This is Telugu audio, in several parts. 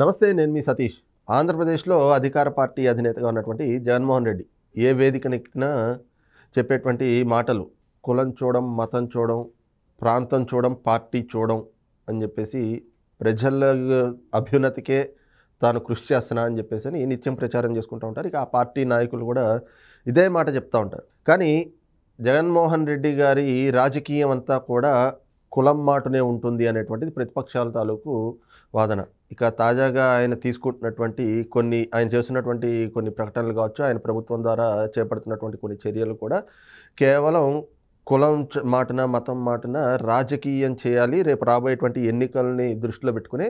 నమస్తే నేను మీ సతీష్ ఆంధ్రప్రదేశ్లో అధికార పార్టీ అధినేతగా ఉన్నటువంటి జగన్మోహన్ రెడ్డి ఏ వేదికనెక్కినా చెప్పేటువంటి మాటలు కులం చూడడం మతం చూడడం ప్రాంతం చూడడం పార్టీ చూడడం అని చెప్పేసి ప్రజల అభ్యున్నతికే తాను కృషి చేస్తున్నా అని చెప్పేసి అని నిత్యం ప్రచారం చేసుకుంటూ ఉంటారు ఇక ఆ పార్టీ నాయకులు కూడా ఇదే మాట చెప్తూ ఉంటారు కానీ జగన్మోహన్ రెడ్డి గారి రాజకీయం అంతా కూడా కులం మాటనే ఉంటుంది అనేటువంటిది ప్రతిపక్షాల తాలూకు వాదన ఇక తాజాగా ఆయన తీసుకుంటున్నటువంటి కొన్ని ఆయన చేస్తున్నటువంటి కొన్ని ప్రకటనలు కావచ్చు ఆయన ప్రభుత్వం ద్వారా చేపడుతున్నటువంటి కొన్ని చర్యలు కూడా కేవలం కులం మాటన మతం మాటన రాజకీయం చేయాలి రేపు రాబోయేటువంటి ఎన్నికల్ని దృష్టిలో పెట్టుకుని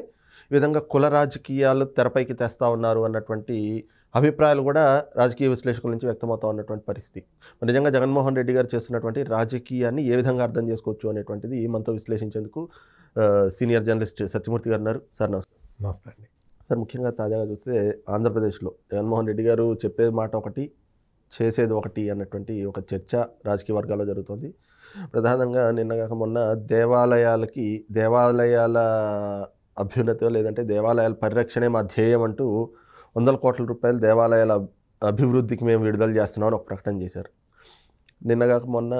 ఈ విధంగా కుల రాజకీయాలు తెరపైకి తెస్తూ ఉన్నారు అన్నటువంటి అభిప్రాయాలు కూడా రాజకీయ విశ్లేషకుల నుంచి వ్యక్తమవుతా ఉన్నటువంటి పరిస్థితి నిజంగా జగన్మోహన్ రెడ్డి గారు చేస్తున్నటువంటి రాజకీయాన్ని ఏ విధంగా అర్థం చేసుకోవచ్చు అనేటువంటిది మనతో విశ్లేషించేందుకు సీనియర్ జర్నలిస్ట్ సత్యమూర్తి గారు ఉన్నారు సార్ నమస్కారం నమస్తే అండి సార్ ముఖ్యంగా తాజాగా చూస్తే ఆంధ్రప్రదేశ్లో జగన్మోహన్ రెడ్డి గారు చెప్పే మాట ఒకటి చేసేది ఒకటి అన్నటువంటి ఒక చర్చ రాజకీయ వర్గాల్లో జరుగుతుంది ప్రధానంగా నిన్నగాక మొన్న దేవాలయాలకి దేవాలయాల అభ్యున్నత లేదంటే దేవాలయాల పరిరక్షణే మా ధ్యేయం అంటూ వందల కోట్ల రూపాయలు దేవాలయాల అభివృద్ధికి మేము విడుదల చేస్తున్నామని ఒక ప్రకటన చేశారు నిన్న కాక మొన్న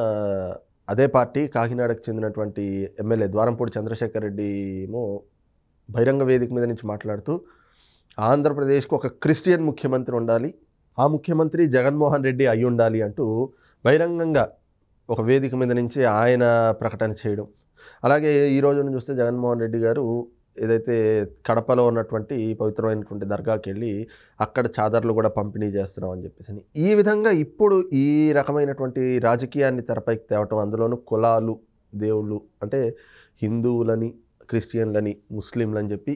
అదే పార్టీ కాకినాడకు చెందినటువంటి ఎమ్మెల్యే ద్వారంపూడి చంద్రశేఖర్ రెడ్డి ఏమో బహిరంగ వేదిక మీద నుంచి మాట్లాడుతూ ఆంధ్రప్రదేశ్కు ఒక క్రిస్టియన్ ముఖ్యమంత్రి ఉండాలి ఆ ముఖ్యమంత్రి జగన్మోహన్ రెడ్డి అయి ఉండాలి అంటూ బహిరంగంగా ఒక వేదిక మీద నుంచి ఆయన ప్రకటన చేయడం అలాగే ఈ రోజున చూస్తే జగన్మోహన్ రెడ్డి గారు ఏదైతే కడపలో ఉన్నటువంటి పవిత్రమైనటువంటి దర్గాకి వెళ్ళి అక్కడ చాదర్లు కూడా పంపిణీ చేస్తున్నాం అని చెప్పేసి ఈ విధంగా ఇప్పుడు ఈ రకమైనటువంటి రాజకీయాన్ని తెరపైకి తేవటం అందులోనూ కులాలు దేవుళ్ళు అంటే హిందువులని క్రిస్టియన్లని ముస్లింలని చెప్పి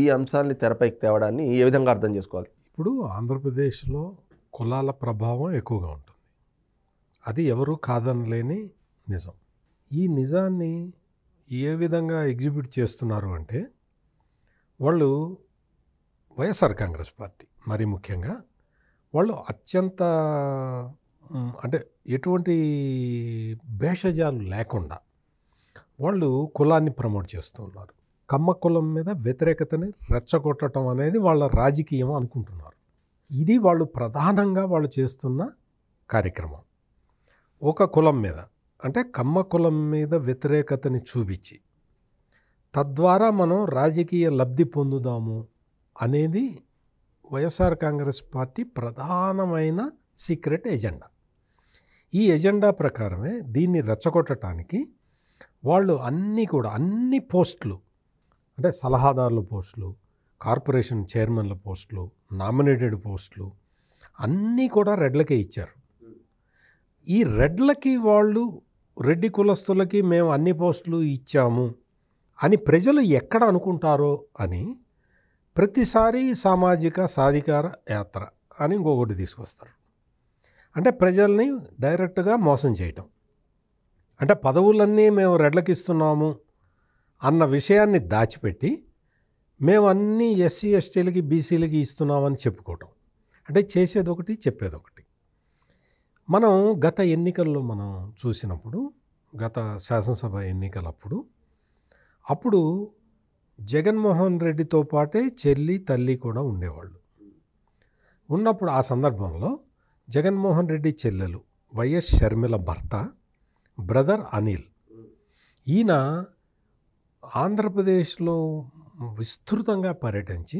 ఈ అంశాన్ని తెరపైకి తేవడాన్ని ఏ విధంగా అర్థం చేసుకోవాలి ఇప్పుడు ఆంధ్రప్రదేశ్లో కులాల ప్రభావం ఎక్కువగా ఉంటుంది అది ఎవరు కాదనలేని నిజం ఈ నిజాన్ని ఏ విధంగా ఎగ్జిబిట్ చేస్తున్నారు అంటే వాళ్ళు వైఎస్ఆర్ కాంగ్రెస్ పార్టీ మరీ ముఖ్యంగా వాళ్ళు అత్యంత అంటే ఎటువంటి భేషజాలు లేకుండా వాళ్ళు కులాన్ని ప్రమోట్ చేస్తున్నారు కమ్మ కులం మీద వ్యతిరేకతని రెచ్చగొట్టడం అనేది వాళ్ళ రాజకీయం అనుకుంటున్నారు ఇది వాళ్ళు ప్రధానంగా వాళ్ళు చేస్తున్న కార్యక్రమం ఒక కులం మీద అంటే కమ్మ కులం మీద వ్యతిరేకతని చూపించి తద్వారా మనం రాజకీయ లబ్ధి పొందుదాము అనేది వైఎస్ఆర్ కాంగ్రెస్ పార్టీ ప్రధానమైన సీక్రెట్ ఎజెండా ఈ ఎజెండా ప్రకారమే దీన్ని రెచ్చగొట్టడానికి వాళ్ళు అన్నీ కూడా అన్ని పోస్టులు అంటే సలహాదారుల పోస్టులు కార్పొరేషన్ చైర్మన్ల పోస్టులు నామినేటెడ్ పోస్టులు అన్నీ కూడా రెడ్లకే ఇచ్చారు ఈ రెడ్లకి వాళ్ళు రెడ్డి కులస్తులకి మేము అన్ని పోస్టులు ఇచ్చాము అని ప్రజలు ఎక్కడ అనుకుంటారో అని ప్రతిసారి సామాజిక సాధికార యాత్ర అని ఇంకొకటి తీసుకొస్తారు అంటే ప్రజల్ని డైరెక్ట్గా మోసం చేయటం అంటే పదవులన్నీ మేము రెడ్లకి ఇస్తున్నాము అన్న విషయాన్ని దాచిపెట్టి మేము అన్నీ ఎస్సీ ఎస్టీలకి బీసీలకి ఇస్తున్నామని చెప్పుకోవటం అంటే చేసేది ఒకటి చెప్పేది ఒకటి మనం గత ఎన్నికల్లో మనం చూసినప్పుడు గత శాసనసభ ఎన్నికలప్పుడు అప్పుడు జగన్మోహన్ రెడ్డితో పాటే చెల్లి తల్లి కూడా ఉండేవాళ్ళు ఉన్నప్పుడు ఆ సందర్భంలో జగన్మోహన్ రెడ్డి చెల్లెలు వైఎస్ షర్మిల భర్త బ్రదర్ అనిల్ ఈయన ఆంధ్రప్రదేశ్లో విస్తృతంగా పర్యటించి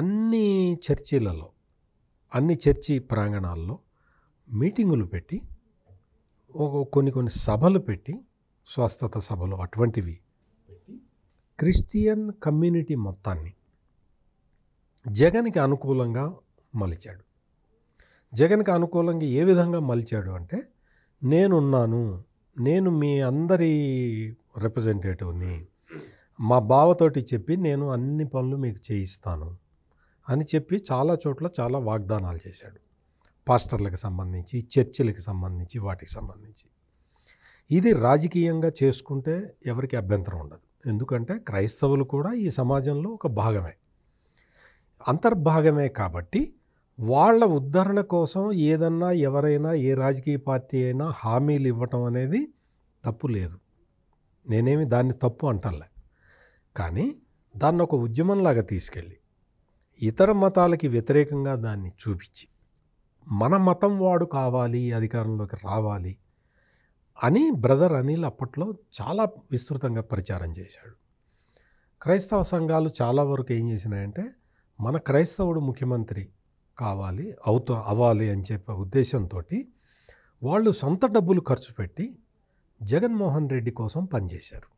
అన్ని చర్చీలలో అన్ని చర్చి ప్రాంగణాల్లో మీటింగులు పెట్టి కొన్ని కొన్ని సభలు పెట్టి స్వస్థత సభలు అటువంటివి క్రిస్టియన్ కమ్యూనిటీ మొత్తాన్ని జగన్కి అనుకూలంగా మలిచాడు జగన్కి అనుకూలంగా ఏ విధంగా మలిచాడు అంటే నేనున్నాను. నేను మీ అందరి రిప్రజెంటేటివ్‌ని. మా బావతోటి చెప్పి నేను అన్ని పనులు మీకు చేయిస్తాను" అని చెప్పి చాలా చోట్ల చాలా వాగ్దానాలు చేశాడు. పాస్టర్‌లకు సంబంధించి, చర్చిలకు సంబంధించి, వాటికి సంబంధించి. ఇది రాజకీయంగా చేసుకుంటే ఎవరికి అభ్యంతరం ఉండదు. ఎందుకంటే క్రైస్తవులు కూడా ఈ సమాజంలో ఒక భాగమే. అంతర్భాగమే కాబట్టి వాళ్ళ ఉద్ధరణ కోసం ఏదన్నా ఎవరైనా ఏ రాజకీయ పార్టీ అయినా హామీలు ఇవ్వటం అనేది తప్పు లేదు నేనేమి దాన్ని తప్పు అంటలే కానీ దాన్ని ఒక ఉద్యమంలాగా తీసుకెళ్ళి ఇతర మతాలకి వ్యతిరేకంగా దాన్ని చూపించి మన మతం వాడు కావాలి అధికారంలోకి రావాలి అని బ్రదర్ అనిల్ అప్పట్లో చాలా విస్తృతంగా ప్రచారం చేశాడు క్రైస్తవ సంఘాలు చాలా వరకు ఏం చేసినాయంటే మన క్రైస్తవుడు ముఖ్యమంత్రి కావాలి అవుత అవ్వాలి అని చెప్పే ఉద్దేశంతో వాళ్ళు సొంత డబ్బులు ఖర్చు పెట్టి జగన్మోహన్ రెడ్డి కోసం పనిచేశారు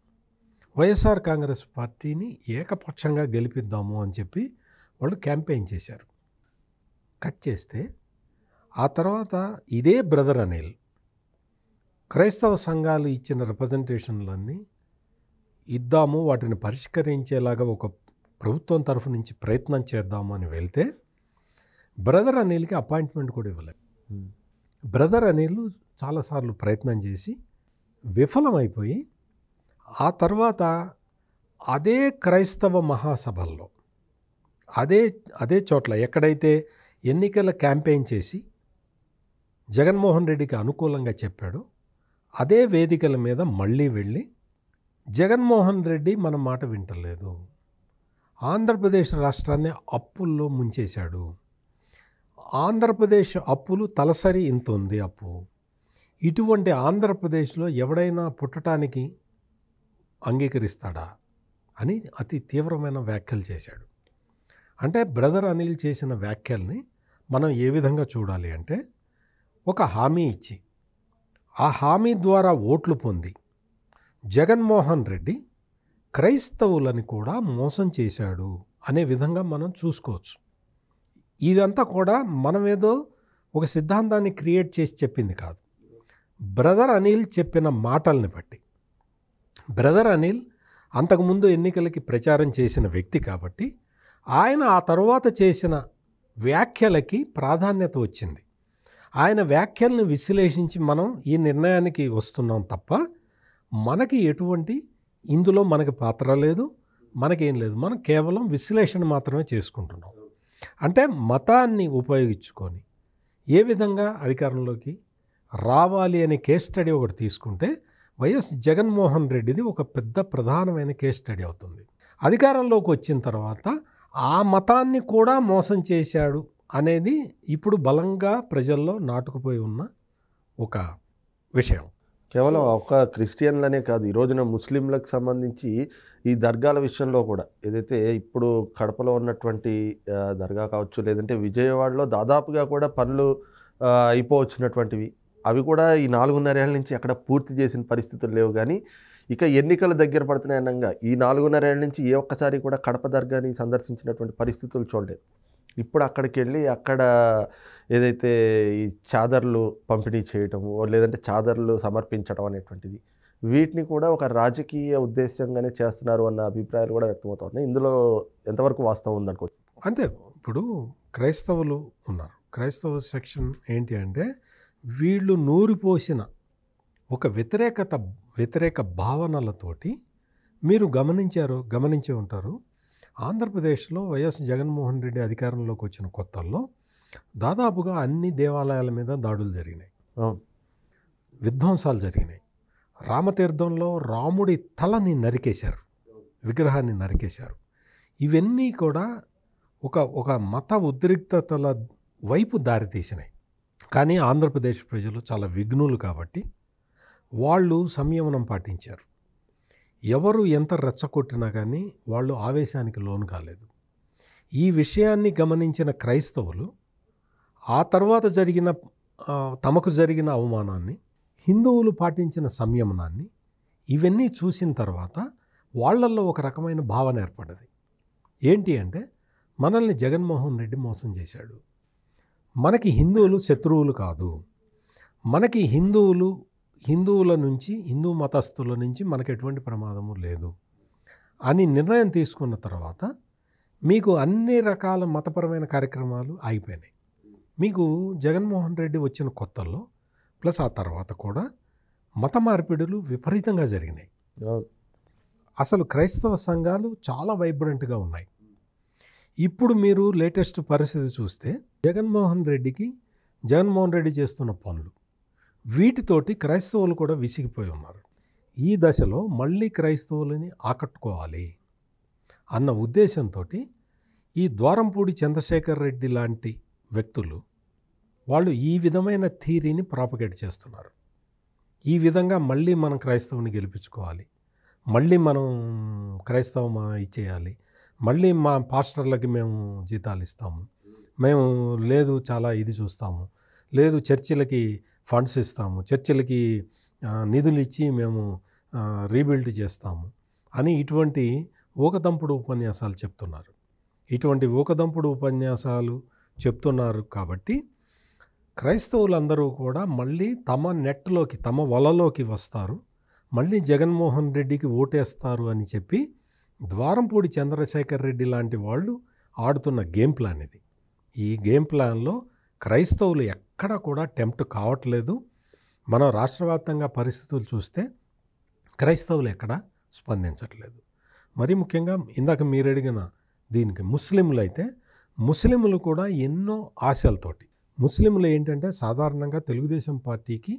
వైఎస్ఆర్ కాంగ్రెస్ పార్టీని ఏకపక్షంగా గెలిపిద్దాము అని చెప్పి వాళ్ళు క్యాంపెయిన్ చేశారు కట్ చేస్తే ఆ తర్వాత ఇదే బ్రదర్ అనిల్ క్రైస్తవ సంఘాలు ఇచ్చిన రిప్రజెంటేషన్లన్నీ ఇద్దాము వాటిని పరిష్కరించేలాగా ఒక ప్రభుత్వం తరఫు నుంచి ప్రయత్నం చేద్దాము అని వెళ్తే బ్రదర్ అనిల్కి అపాయింట్మెంట్ కూడా ఇవ్వలేదు బ్రదర్ అనిల్ చాలాసార్లు ప్రయత్నం చేసి విఫలమైపోయి ఆ తర్వాత అదే క్రైస్తవ మహాసభల్లో అదే అదే చోట్ల ఎక్కడైతే ఎన్నికల క్యాంపెయిన్ చేసి జగన్మోహన్ రెడ్డికి అనుకూలంగా చెప్పాడో అదే వేదికల మీద మళ్ళీ వెళ్ళి జగన్మోహన్ రెడ్డి మన మాట వింటలేదు ఆంధ్రప్రదేశ్ రాష్ట్రాన్ని అప్పుల్లో ముంచేశాడు ఆంధ్రప్రదేశ్ అప్పులు తలసరి ఇంత ఉంది అప్పు ఇటువంటి ఆంధ్రప్రదేశ్లో ఎవడైనా పుట్టడానికి అంగీకరిస్తాడా అని అతి తీవ్రమైన వ్యాఖ్యలు చేశాడు అంటే బ్రదర్ అనిల్ చేసిన వ్యాఖ్యల్ని మనం ఏ విధంగా చూడాలి అంటే ఒక హామీ ఇచ్చి ఆ హామీ ద్వారా ఓట్లు పొంది జగన్మోహన్ రెడ్డి క్రైస్తవులని కూడా మోసం చేశాడు అనే విధంగా మనం చూసుకోవచ్చు ఇదంతా కూడా మనం ఏదో ఒక సిద్ధాంతాన్ని క్రియేట్ చేసి చెప్పింది కాదు బ్రదర్ అనిల్ చెప్పిన మాటల్ని బట్టి బ్రదర్ అనిల్ అంతకుముందు ఎన్నికలకి ప్రచారం చేసిన వ్యక్తి కాబట్టి ఆయన ఆ తర్వాత చేసిన వ్యాఖ్యలకి ప్రాధాన్యత వచ్చింది ఆయన వ్యాఖ్యలను విశ్లేషించి మనం ఈ నిర్ణయానికి వస్తున్నాం తప్ప మనకి ఎటువంటి ఇందులో మనకి పాత్ర లేదు మనకేం లేదు మనం కేవలం విశ్లేషణ మాత్రమే చేసుకుంటున్నాం అంటే మతాన్ని ఉపయోగించుకొని ఏ విధంగా అధికారంలోకి రావాలి అనే కేస్ స్టడీ ఒకటి తీసుకుంటే వైఎస్ జగన్మోహన్ రెడ్డిది ఒక పెద్ద ప్రధానమైన కేస్ స్టడీ అవుతుంది అధికారంలోకి వచ్చిన తర్వాత ఆ మతాన్ని కూడా మోసం చేశాడు అనేది ఇప్పుడు బలంగా ప్రజల్లో నాటుకుపోయి ఉన్న ఒక విషయం కేవలం ఒక క్రిస్టియన్లనే కాదు ఈ రోజున ముస్లింలకు సంబంధించి ఈ దర్గాల విషయంలో కూడా ఏదైతే ఇప్పుడు కడపలో ఉన్నటువంటి దర్గా కావచ్చు లేదంటే విజయవాడలో దాదాపుగా కూడా పనులు అయిపోవచ్చినటువంటివి అవి కూడా ఈ నాలుగున్నరేళ్ళ నుంచి ఎక్కడ పూర్తి చేసిన పరిస్థితులు లేవు కానీ ఇక ఎన్నికలు దగ్గర పడుతున్నాయి అనగా ఈ నాలుగున్నరేళ్ళ నుంచి ఏ ఒక్కసారి కూడా కడప దర్గాని సందర్శించినటువంటి పరిస్థితులు చూడలేదు ఇప్పుడు అక్కడికి వెళ్ళి అక్కడ ఏదైతే ఈ చాదర్లు పంపిణీ చేయటము లేదంటే చాదర్లు సమర్పించడం అనేటువంటిది వీటిని కూడా ఒక రాజకీయ ఉద్దేశంగానే చేస్తున్నారు అన్న అభిప్రాయాలు కూడా వ్యక్తమవుతున్నాయి ఇందులో ఎంతవరకు వాస్తవం ఉందనుకో అంతే ఇప్పుడు క్రైస్తవులు ఉన్నారు క్రైస్తవ సెక్షన్ ఏంటి అంటే వీళ్ళు నూరిపోసిన ఒక వ్యతిరేకత వ్యతిరేక భావనలతోటి మీరు గమనించారు గమనించే ఉంటారు ఆంధ్రప్రదేశ్లో వైఎస్ జగన్మోహన్ రెడ్డి అధికారంలోకి వచ్చిన కొత్తల్లో దాదాపుగా అన్ని దేవాలయాల మీద దాడులు జరిగినాయి విధ్వంసాలు జరిగినాయి రామతీర్థంలో రాముడి తలని నరికేశారు విగ్రహాన్ని నరికేశారు ఇవన్నీ కూడా ఒక ఒక మత ఉద్రిక్తతల వైపు దారితీసినాయి కానీ ఆంధ్రప్రదేశ్ ప్రజలు చాలా విఘ్నులు కాబట్టి వాళ్ళు సంయమనం పాటించారు ఎవరు ఎంత రెచ్చగొట్టినా కానీ వాళ్ళు ఆవేశానికి లోను కాలేదు ఈ విషయాన్ని గమనించిన క్రైస్తవులు ఆ తర్వాత జరిగిన తమకు జరిగిన అవమానాన్ని హిందువులు పాటించిన సంయమనాన్ని ఇవన్నీ చూసిన తర్వాత వాళ్ళల్లో ఒక రకమైన భావన ఏర్పడది ఏంటి అంటే మనల్ని జగన్మోహన్ రెడ్డి మోసం చేశాడు మనకి హిందువులు శత్రువులు కాదు మనకి హిందువులు హిందువుల నుంచి హిందూ మతస్థుల నుంచి మనకు ఎటువంటి ప్రమాదము లేదు అని నిర్ణయం తీసుకున్న తర్వాత మీకు అన్ని రకాల మతపరమైన కార్యక్రమాలు ఆగిపోయినాయి మీకు జగన్మోహన్ రెడ్డి వచ్చిన కొత్తల్లో ప్లస్ ఆ తర్వాత కూడా మత మార్పిడులు విపరీతంగా జరిగినాయి అసలు క్రైస్తవ సంఘాలు చాలా వైబ్రెంట్గా ఉన్నాయి ఇప్పుడు మీరు లేటెస్ట్ పరిస్థితి చూస్తే జగన్మోహన్ రెడ్డికి జగన్మోహన్ రెడ్డి చేస్తున్న పనులు వీటితోటి క్రైస్తవులు కూడా విసిగిపోయి ఉన్నారు ఈ దశలో మళ్ళీ క్రైస్తవులని ఆకట్టుకోవాలి అన్న ఉద్దేశంతో ఈ ద్వారంపూడి చంద్రశేఖర్ రెడ్డి లాంటి వ్యక్తులు వాళ్ళు ఈ విధమైన థీరీని ప్రాపగేట్ చేస్తున్నారు ఈ విధంగా మళ్ళీ మనం క్రైస్తవుని గెలిపించుకోవాలి మళ్ళీ మనం క్రైస్తవ ఇచ్చేయాలి మళ్ళీ మా పాస్టర్లకి మేము జీతాలు ఇస్తాము మేము లేదు చాలా ఇది చూస్తాము లేదు చర్చిలకి ఫండ్స్ ఇస్తాము చర్చిలకి నిధులు ఇచ్చి మేము రీబిల్డ్ చేస్తాము అని ఇటువంటి ఊకదంపుడు ఉపన్యాసాలు చెప్తున్నారు ఇటువంటి ఊకదంపుడు ఉపన్యాసాలు చెప్తున్నారు కాబట్టి క్రైస్తవులందరూ కూడా మళ్ళీ తమ నెట్లోకి తమ వలలోకి వస్తారు మళ్ళీ జగన్మోహన్ రెడ్డికి ఓటేస్తారు అని చెప్పి ద్వారంపూడి చంద్రశేఖర్ రెడ్డి లాంటి వాళ్ళు ఆడుతున్న గేమ్ ప్లాన్ ఇది ఈ గేమ్ ప్లాన్లో క్రైస్తవులు ఎక్కడ కూడా టెంప్ట్ కావట్లేదు మనం రాష్ట్రవ్యాప్తంగా పరిస్థితులు చూస్తే క్రైస్తవులు ఎక్కడ స్పందించట్లేదు మరి ముఖ్యంగా ఇందాక మీరు అడిగిన దీనికి ముస్లింలు అయితే ముస్లింలు కూడా ఎన్నో ఆశలతోటి ముస్లింలు ఏంటంటే సాధారణంగా తెలుగుదేశం పార్టీకి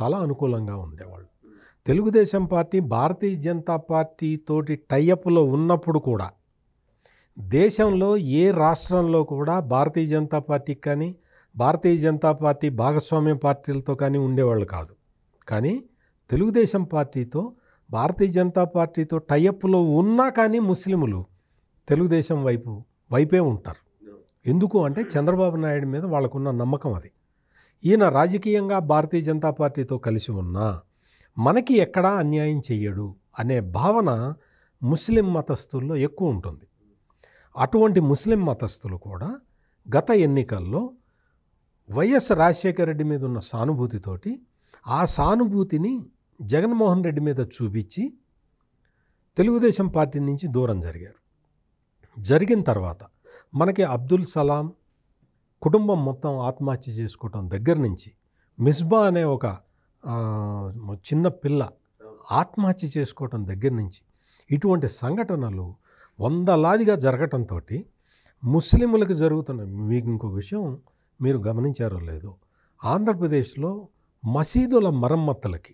చాలా అనుకూలంగా ఉండేవాళ్ళు తెలుగుదేశం పార్టీ భారతీయ జనతా పార్టీతోటి టైఅప్లో ఉన్నప్పుడు కూడా దేశంలో ఏ రాష్ట్రంలో కూడా భారతీయ జనతా పార్టీకి కానీ భారతీయ జనతా పార్టీ భాగస్వామ్య పార్టీలతో కానీ ఉండేవాళ్ళు కాదు కానీ తెలుగుదేశం పార్టీతో భారతీయ జనతా పార్టీతో టైఅప్లో ఉన్నా కానీ ముస్లిములు తెలుగుదేశం వైపు వైపే ఉంటారు ఎందుకు అంటే చంద్రబాబు నాయుడు మీద వాళ్ళకున్న నమ్మకం అది ఈయన రాజకీయంగా భారతీయ జనతా పార్టీతో కలిసి ఉన్నా మనకి ఎక్కడా అన్యాయం చెయ్యడు అనే భావన ముస్లిం మతస్థుల్లో ఎక్కువ ఉంటుంది అటువంటి ముస్లిం మతస్థులు కూడా గత ఎన్నికల్లో వైఎస్ రాజశేఖర రెడ్డి మీద ఉన్న సానుభూతితోటి ఆ సానుభూతిని జగన్మోహన్ రెడ్డి మీద చూపించి తెలుగుదేశం పార్టీ నుంచి దూరం జరిగారు జరిగిన తర్వాత మనకి అబ్దుల్ సలాం కుటుంబం మొత్తం ఆత్మహత్య చేసుకోవటం దగ్గర నుంచి మిస్బా అనే ఒక చిన్న పిల్ల ఆత్మహత్య చేసుకోవటం దగ్గర నుంచి ఇటువంటి సంఘటనలు వందలాదిగా జరగటంతో ముస్లిములకు జరుగుతున్న మీకు ఇంకో విషయం మీరు గమనించారో లేదో ఆంధ్రప్రదేశ్లో మసీదుల మరమ్మతులకి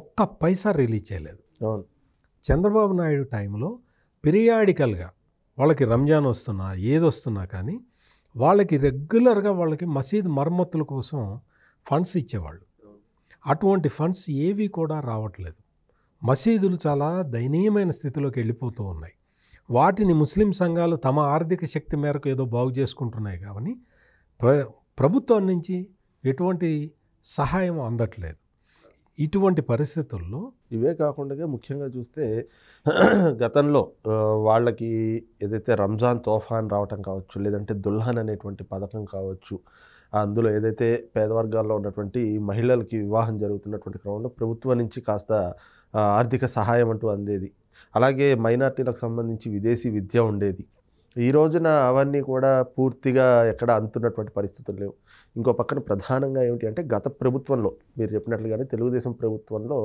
ఒక్క పైసా రిలీజ్ చేయలేదు చంద్రబాబు నాయుడు టైంలో పిరియాడికల్గా వాళ్ళకి రంజాన్ వస్తున్నా ఏదొస్తున్నా కానీ వాళ్ళకి రెగ్యులర్గా వాళ్ళకి మసీద్ మరమ్మతుల కోసం ఫండ్స్ ఇచ్చేవాళ్ళు అటువంటి ఫండ్స్ ఏవి కూడా రావట్లేదు మసీదులు చాలా దయనీయమైన స్థితిలోకి వెళ్ళిపోతూ ఉన్నాయి వాటిని ముస్లిం సంఘాలు తమ ఆర్థిక శక్తి మేరకు ఏదో బాగు చేసుకుంటున్నాయి కాబట్టి ప్ర ప్రభుత్వం నుంచి ఎటువంటి సహాయం అందట్లేదు ఇటువంటి పరిస్థితుల్లో ఇవే కాకుండా ముఖ్యంగా చూస్తే గతంలో వాళ్ళకి ఏదైతే రంజాన్ తోఫాన్ రావటం కావచ్చు లేదంటే దుల్హన్ అనేటువంటి పథకం కావచ్చు అందులో ఏదైతే పేదవర్గాల్లో ఉన్నటువంటి మహిళలకి వివాహం జరుగుతున్నటువంటి క్రమంలో ప్రభుత్వం నుంచి కాస్త ఆర్థిక సహాయం అంటూ అందేది అలాగే మైనార్టీలకు సంబంధించి విదేశీ విద్య ఉండేది ఈ రోజున అవన్నీ కూడా పూర్తిగా ఎక్కడ అంతున్నటువంటి పరిస్థితులు లేవు ఇంకో పక్కన ప్రధానంగా ఏమిటి అంటే గత ప్రభుత్వంలో మీరు చెప్పినట్లుగానే తెలుగుదేశం ప్రభుత్వంలో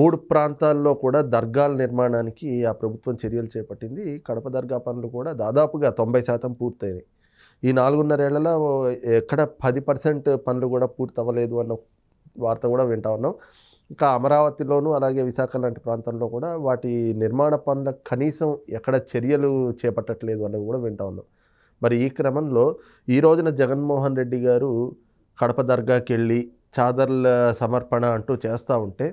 మూడు ప్రాంతాల్లో కూడా దర్గాల నిర్మాణానికి ఆ ప్రభుత్వం చర్యలు చేపట్టింది కడప దర్గా పనులు కూడా దాదాపుగా తొంభై శాతం పూర్తయినాయి ఈ నాలుగున్నరేళ్లలో ఎక్కడ పది పర్సెంట్ పనులు కూడా పూర్తి అవ్వలేదు అన్న వార్త కూడా వింటా ఉన్నాం ఇంకా అమరావతిలోను అలాగే విశాఖ లాంటి ప్రాంతంలో కూడా వాటి నిర్మాణ పనుల కనీసం ఎక్కడ చర్యలు చేపట్టట్లేదు అనేది కూడా వింటా ఉన్నాం మరి ఈ క్రమంలో ఈ రోజున జగన్మోహన్ రెడ్డి గారు కడప దర్గాకి వెళ్ళి చాదర్ల సమర్పణ అంటూ చేస్తూ ఉంటే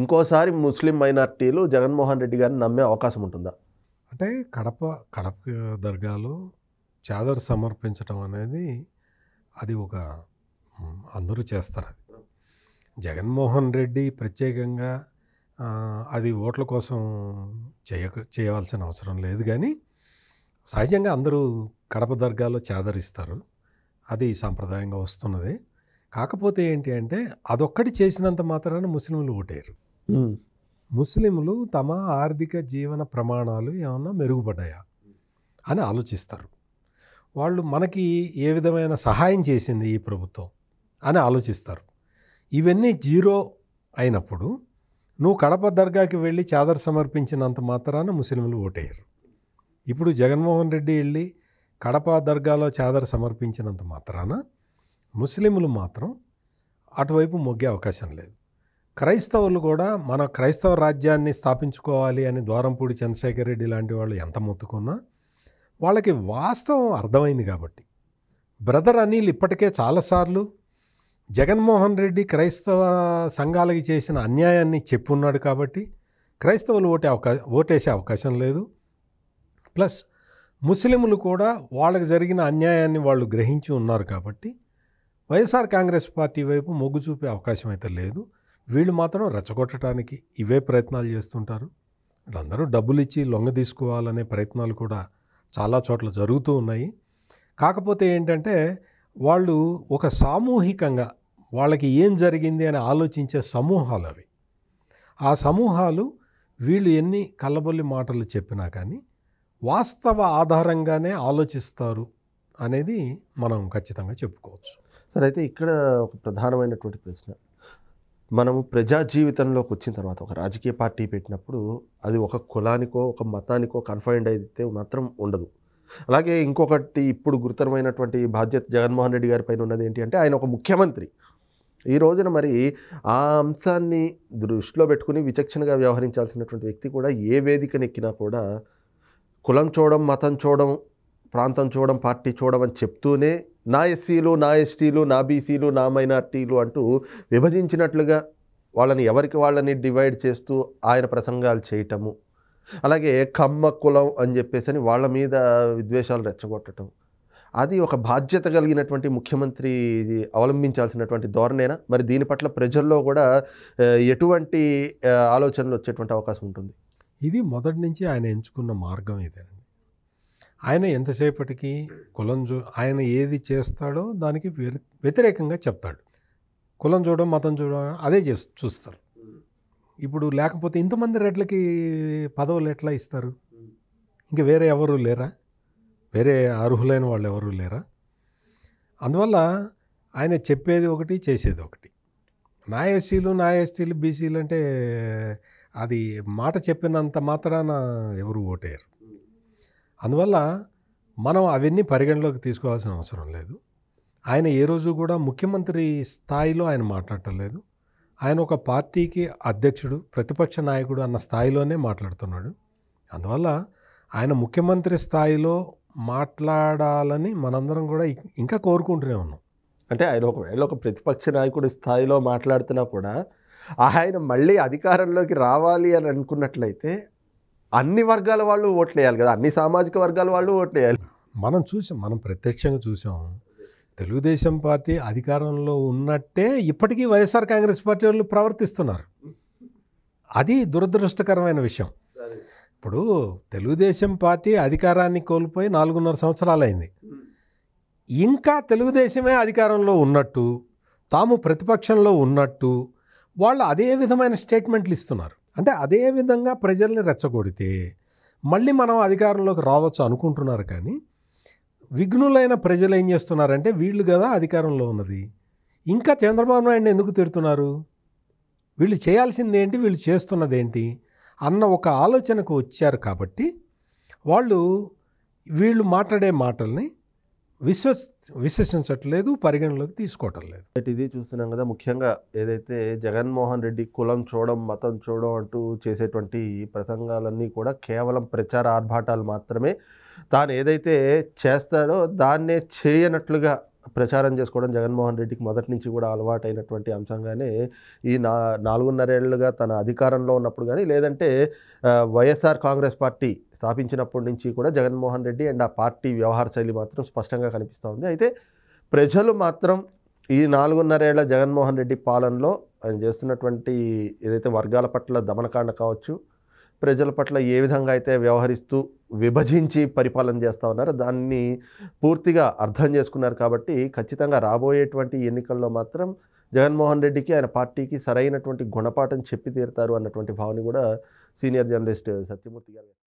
ఇంకోసారి ముస్లిం మైనార్టీలు జగన్మోహన్ రెడ్డి గారిని నమ్మే అవకాశం ఉంటుందా అంటే కడప కడప దర్గాలో చాదర్ సమర్పించడం అనేది అది ఒక అందరూ చేస్తారు అది జగన్మోహన్ రెడ్డి ప్రత్యేకంగా అది ఓట్ల కోసం చేయక చేయవలసిన అవసరం లేదు కానీ సహజంగా అందరూ కడప దర్గాలో చాదరిస్తారు అది సాంప్రదాయంగా వస్తున్నది కాకపోతే ఏంటి అంటే అదొక్కటి చేసినంత మాత్రాన ముస్లింలు ఓటేరు ముస్లింలు తమ ఆర్థిక జీవన ప్రమాణాలు ఏమన్నా మెరుగుపడ్డాయా అని ఆలోచిస్తారు వాళ్ళు మనకి ఏ విధమైన సహాయం చేసింది ఈ ప్రభుత్వం అని ఆలోచిస్తారు ఇవన్నీ జీరో అయినప్పుడు నువ్వు కడప దర్గాకి వెళ్ళి చాదర్ సమర్పించినంత మాత్రాన ముస్లింలు ఓటేయరు ఇప్పుడు జగన్మోహన్ రెడ్డి వెళ్ళి కడప దర్గాలో చాదర్ సమర్పించినంత మాత్రాన ముస్లింలు మాత్రం అటువైపు మొగ్గే అవకాశం లేదు క్రైస్తవులు కూడా మన క్రైస్తవ రాజ్యాన్ని స్థాపించుకోవాలి అని ద్వారంపూడి చంద్రశేఖర్ రెడ్డి లాంటి వాళ్ళు ఎంత మొత్తుకున్నా వాళ్ళకి వాస్తవం అర్థమైంది కాబట్టి బ్రదర్ అనిల్ ఇప్పటికే చాలాసార్లు జగన్మోహన్ రెడ్డి క్రైస్తవ సంఘాలకి చేసిన అన్యాయాన్ని చెప్పున్నాడు కాబట్టి క్రైస్తవులు ఓటే అవకాశం ఓటేసే అవకాశం లేదు ప్లస్ ముస్లింలు కూడా వాళ్ళకి జరిగిన అన్యాయాన్ని వాళ్ళు గ్రహించి ఉన్నారు కాబట్టి వైఎస్ఆర్ కాంగ్రెస్ పార్టీ వైపు మొగ్గు చూపే అవకాశం అయితే లేదు వీళ్ళు మాత్రం రెచ్చగొట్టడానికి ఇవే ప్రయత్నాలు చేస్తుంటారు వీళ్ళందరూ డబ్బులు ఇచ్చి లొంగ తీసుకోవాలనే ప్రయత్నాలు కూడా చాలా చోట్ల జరుగుతూ ఉన్నాయి కాకపోతే ఏంటంటే వాళ్ళు ఒక సామూహికంగా వాళ్ళకి ఏం జరిగింది అని ఆలోచించే సమూహాలు అవి ఆ సమూహాలు వీళ్ళు ఎన్ని కల్లబొల్లి మాటలు చెప్పినా కానీ వాస్తవ ఆధారంగానే ఆలోచిస్తారు అనేది మనం ఖచ్చితంగా చెప్పుకోవచ్చు సరే అయితే ఇక్కడ ఒక ప్రధానమైనటువంటి ప్రశ్న మనము ప్రజా జీవితంలోకి వచ్చిన తర్వాత ఒక రాజకీయ పార్టీ పెట్టినప్పుడు అది ఒక కులానికో ఒక మతానికో కన్ఫైన్డ్ అయితే మాత్రం ఉండదు అలాగే ఇంకొకటి ఇప్పుడు గురుతరమైనటువంటి బాధ్యత జగన్మోహన్ రెడ్డి గారి పైన ఉన్నది ఏంటి అంటే ఆయన ఒక ముఖ్యమంత్రి ఈ రోజున మరి ఆ అంశాన్ని దృష్టిలో పెట్టుకుని విచక్షణగా వ్యవహరించాల్సినటువంటి వ్యక్తి కూడా ఏ వేదికనెక్కినా కూడా కులం చూడడం మతం చూడడం ప్రాంతం చూడడం పార్టీ చూడడం అని చెప్తూనే నా ఎస్సీలు నా ఎస్టీలు నా బీసీలు నా మైనార్టీలు అంటూ విభజించినట్లుగా వాళ్ళని ఎవరికి వాళ్ళని డివైడ్ చేస్తూ ఆయన ప్రసంగాలు చేయటము అలాగే కమ్మ కులం అని చెప్పేసి అని వాళ్ళ మీద విద్వేషాలు రెచ్చగొట్టడం అది ఒక బాధ్యత కలిగినటువంటి ముఖ్యమంత్రి అవలంబించాల్సినటువంటి ధోరణేనా మరి దీని పట్ల ప్రజల్లో కూడా ఎటువంటి ఆలోచనలు వచ్చేటువంటి అవకాశం ఉంటుంది ఇది మొదటి నుంచి ఆయన ఎంచుకున్న మార్గం ఇదేనండి ఆయన ఎంతసేపటికి కులం చూ ఆయన ఏది చేస్తాడో దానికి వ్యతిరేకంగా చెప్తాడు కులం చూడడం మతం చూడడం అదే చేస్తూ చూస్తారు ఇప్పుడు లేకపోతే ఇంతమంది రెడ్లకి పదవులు ఎట్లా ఇస్తారు ఇంకా వేరే ఎవరు లేరా వేరే అర్హులైన వాళ్ళు ఎవరు లేరా అందువల్ల ఆయన చెప్పేది ఒకటి చేసేది ఒకటి నా ఎస్సీలు నా ఎస్టీలు బీసీలు అంటే అది మాట చెప్పినంత మాత్రాన ఎవరు ఓటేయరు అందువల్ల మనం అవన్నీ పరిగణలోకి తీసుకోవాల్సిన అవసరం లేదు ఆయన ఏ రోజు కూడా ముఖ్యమంత్రి స్థాయిలో ఆయన మాట్లాడటం లేదు ఆయన ఒక పార్టీకి అధ్యక్షుడు ప్రతిపక్ష నాయకుడు అన్న స్థాయిలోనే మాట్లాడుతున్నాడు అందువల్ల ఆయన ముఖ్యమంత్రి స్థాయిలో మాట్లాడాలని మనందరం కూడా ఇంకా కోరుకుంటూనే ఉన్నాం అంటే ఆయన ఒకవేళ ఒక ప్రతిపక్ష నాయకుడి స్థాయిలో మాట్లాడుతున్నా కూడా ఆయన మళ్ళీ అధికారంలోకి రావాలి అని అనుకున్నట్లయితే అన్ని వర్గాల వాళ్ళు ఓట్లు వేయాలి కదా అన్ని సామాజిక వర్గాల వాళ్ళు ఓట్లు వేయాలి మనం చూసాం మనం ప్రత్యక్షంగా చూసాం తెలుగుదేశం పార్టీ అధికారంలో ఉన్నట్టే ఇప్పటికీ వైఎస్ఆర్ కాంగ్రెస్ పార్టీ వాళ్ళు ప్రవర్తిస్తున్నారు అది దురదృష్టకరమైన విషయం ఇప్పుడు తెలుగుదేశం పార్టీ అధికారాన్ని కోల్పోయి నాలుగున్నర సంవత్సరాలైంది ఇంకా తెలుగుదేశమే అధికారంలో ఉన్నట్టు తాము ప్రతిపక్షంలో ఉన్నట్టు వాళ్ళు అదే విధమైన స్టేట్మెంట్లు ఇస్తున్నారు అంటే అదే విధంగా ప్రజల్ని రెచ్చగొడితే మళ్ళీ మనం అధికారంలోకి రావచ్చు అనుకుంటున్నారు కానీ విఘ్నులైన ప్రజలు ఏం చేస్తున్నారంటే వీళ్ళు కదా అధికారంలో ఉన్నది ఇంకా చంద్రబాబు నాయుడిని ఎందుకు తిడుతున్నారు వీళ్ళు చేయాల్సింది ఏంటి వీళ్ళు చేస్తున్నది ఏంటి అన్న ఒక ఆలోచనకు వచ్చారు కాబట్టి వాళ్ళు వీళ్ళు మాట్లాడే మాటల్ని విశ్వ విశ్వసించట్లేదు పరిగణలోకి తీసుకోవటం లేదు ఇది చూస్తున్నాం కదా ముఖ్యంగా ఏదైతే జగన్మోహన్ రెడ్డి కులం చూడడం మతం చూడడం అంటూ చేసేటువంటి ప్రసంగాలన్నీ కూడా కేవలం ప్రచార ఆర్భాటాలు మాత్రమే తాను ఏదైతే చేస్తాడో దాన్నే చేయనట్లుగా ప్రచారం చేసుకోవడం జగన్మోహన్ రెడ్డికి మొదటి నుంచి కూడా అలవాటైనటువంటి అంశంగానే ఈ నా నాలుగున్నరేళ్లుగా తన అధికారంలో ఉన్నప్పుడు కానీ లేదంటే వైఎస్ఆర్ కాంగ్రెస్ పార్టీ స్థాపించినప్పటి నుంచి కూడా జగన్మోహన్ రెడ్డి అండ్ ఆ పార్టీ వ్యవహార శైలి మాత్రం స్పష్టంగా కనిపిస్తూ ఉంది అయితే ప్రజలు మాత్రం ఈ నాలుగున్నరేళ్ల జగన్మోహన్ రెడ్డి పాలనలో ఆయన చేస్తున్నటువంటి ఏదైతే వర్గాల పట్ల దమనకాండ కావచ్చు ప్రజల పట్ల ఏ విధంగా అయితే వ్యవహరిస్తూ విభజించి పరిపాలన చేస్తూ ఉన్నారు దాన్ని పూర్తిగా అర్థం చేసుకున్నారు కాబట్టి ఖచ్చితంగా రాబోయేటువంటి ఎన్నికల్లో మాత్రం జగన్మోహన్ రెడ్డికి ఆయన పార్టీకి సరైనటువంటి గుణపాఠం చెప్పి తీరుతారు అన్నటువంటి భావన కూడా సీనియర్ జర్నలిస్ట్ సత్యమూర్తి గారు